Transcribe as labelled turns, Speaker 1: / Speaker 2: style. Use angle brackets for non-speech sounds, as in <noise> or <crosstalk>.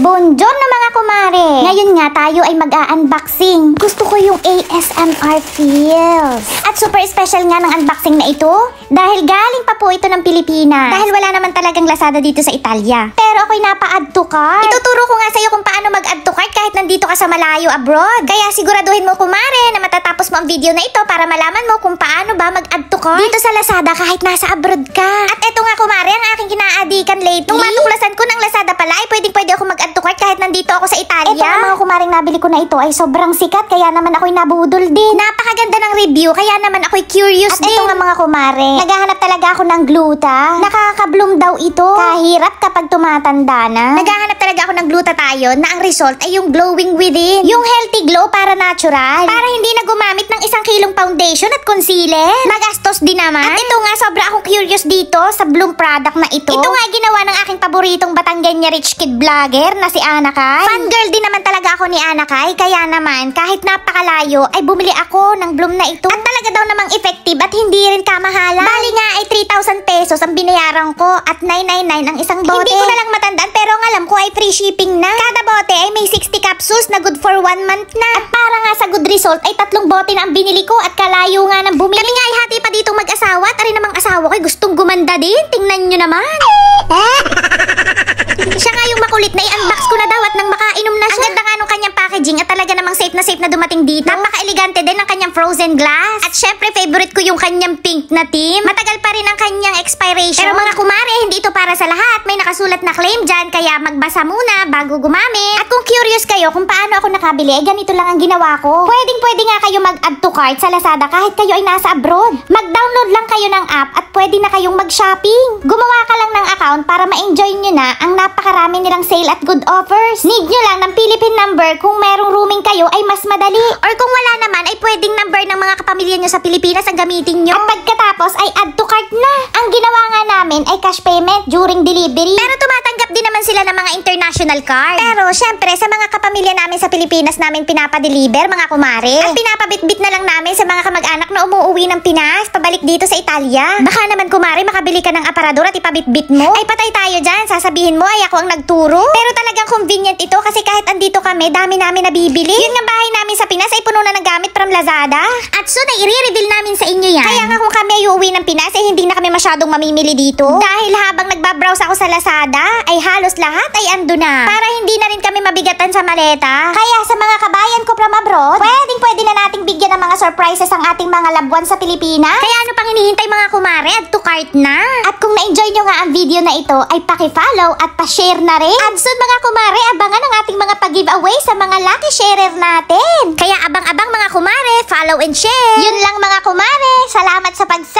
Speaker 1: Buongiorno mga kumare! Ngayon nga tayo ay mag-unboxing. Gusto ko yung ASMR feels. At super special nga ng unboxing na ito dahil galing pa po ito ng Pilipinas. Dahil wala naman talagang Lazada dito sa Italia. Pero ako'y napa-add to cart. Ituturo ko nga sa'yo kung paano mag-add to cart kahit nandito ka sa malayo abroad. Kaya siguraduhin mo kumare na matatapos mo ang video na ito para malaman mo kung paano ba mag-add to cart. Dito sa Lazada kahit nasa abroad ka. At eto nga kumare ang aking kinaadikan lately. Nung matuklasan ko ng Lazada pala ay pwedeng pwede ako mag-add ako sa Italia. Ito mga kumaring nabili ko na ito ay sobrang sikat kaya naman ako'y nabudol din. Napakaganda ng review, kaya naman ako'y curious At din. At ito mga kumare, naghahanap talaga ako ng gluta. Nakakabloom daw ito. Kahirap kapag tumatanda na. Naghahanap talaga ako ng gluta tayo na ang result ay yung glowing within. Yung healthy glow para natural. Para hindi na gumamit ng isang kilong foundation at concealer. Magastos din naman. At ito nga, sobra akong curious dito sa Bloom product na ito. Ito nga ginawa ng aking paboritong Batanganya Rich Kid Vlogger na si Ana Kai. Fan girl din naman talaga ako ni Anakay, kaya naman kahit napakalayo ay bumili ako ng bloom na ito. At talaga daw namang effective at hindi rin kamahalan. Bali nga ay 3,000 pesos ang binayaran ko at 999 ang isang bote. Hindi ko na lang matandaan pero ang alam ko ay free shipping na. Kada bote ay may 60 capsules na good for 1 month na. At para nga sa good result ay tatlong bote na ang binili ko at kalayo nga ng bumili. Kami nga ay hati pa dito mag-asawa at rin namang asawa ko ay gustong gumanda din. Tingnan nyo naman. <laughs> Siya nga yung makulit na i-unbox ko na na safe na dumating dito. Napaka frozen glass. At syempre, favorite ko yung kanyang pink na team. Matagal pa rin ang kanyang expiration. Pero mga kumare, hindi ito para sa lahat. May nakasulat na claim dyan, kaya magbasa muna bago gumamit. At kung curious kayo kung paano ako nakabili, eh, ganito lang ang ginawa ko. Pwedeng pwede nga kayo mag-add to cart sa Lazada kahit kayo ay nasa abroad. Mag-download lang kayo ng app at pwede na kayong mag-shopping. Gumawa ka lang ng account para ma-enjoy nyo na ang napakarami nilang sale at good offers. Need nyo lang ng Philippine number kung merong rooming kayo ay mas madali. Or kung wala naman ay pwedeng number number ng mga kapamilya nyo sa Pilipinas ang gamitin nyo. At pagkatapos ay add to cart na. Ang ginawa nga namin ay cash payment during delivery. Pero tumatanggap din naman sila ng mga international card. Pero syempre sa mga kapamilya namin sa Pilipinas namin pinapadeliver mga kumare. At pinapabitbit na lang namin sa mga kamag-anak na umuuwi ng Pinas pabalik dito sa Italia. Baka naman kumare makabili ka ng aparador at ipabitbit mo. Ay patay tayo dyan. Sasabihin mo ay ako ang nagturo. Pero talagang convenient ito kasi kahit andito kami dami namin nabibili. Yun nga ba namin sa Pinas ay puno na ng gamit from Lazada. At soon ay i-reveal namin sa inyo yan. Kaya nga kung kami ay uuwi ng Pinas ay eh, hindi na kami masyadong mamimili dito. Dahil habang nagbabrowse ako sa Lazada ay halos lahat ay ando na. Para hindi na rin kami mabigatan sa maleta. Kaya sa mga kabayan ko from abroad, pwedeng pwede na nating bigyan ng mga surprises ang ating mga labuan sa Pilipinas. Kaya ano pang hinihintay mga kumare? Add to cart na. At kung na-enjoy video na ito ay paki-follow at pa-share na rin. At soon mga kumare, abangan ang ating mga pag-giveaway sa mga lucky sharer natin. Kaya abang-abang mga kumare, follow and share. Yun lang mga kumare, salamat sa pagsama